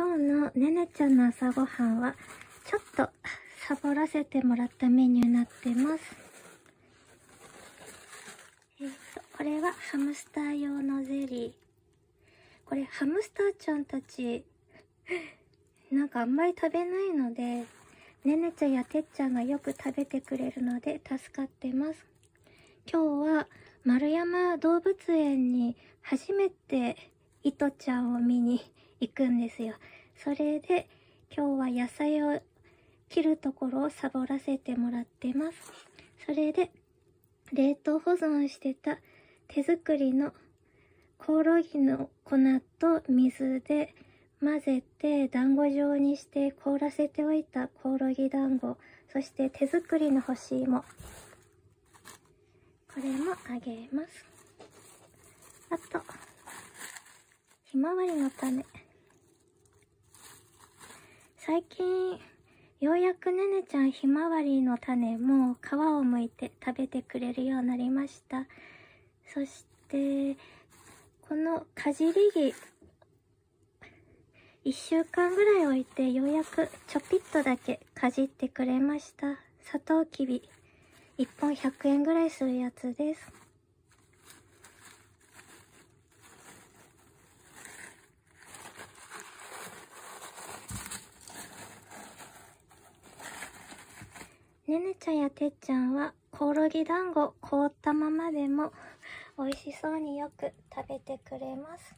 今日のねねちゃんの朝ごはんは、ちょっとサボらせてもらったメニューになってます。えっと、これはハムスター用のゼリー。これハムスターちゃんたち、なんかあんまり食べないので、ねねちゃんやてっちゃんがよく食べてくれるので助かってます。今日は丸山動物園に初めていとちゃんを見に行くんですよ。それで今日は野菜を切るところをサボらせてもらってます。それで冷凍保存してた手作りのコオロギの粉と水で混ぜて団子状にして凍らせておいたコオロギ団子そして手作りの干し芋これもあげますあとひまわりの種最近、ようやくねねちゃんひまわりの種も皮をむいて食べてくれるようになりました。そして、このかじり木、一週間ぐらい置いてようやくちょぴっとだけかじってくれました。サトウキビ、一本100円ぐらいするやつです。ねねちゃんやてっちゃんは、コオロギ団子凍ったままでも、美味しそうによく食べてくれます。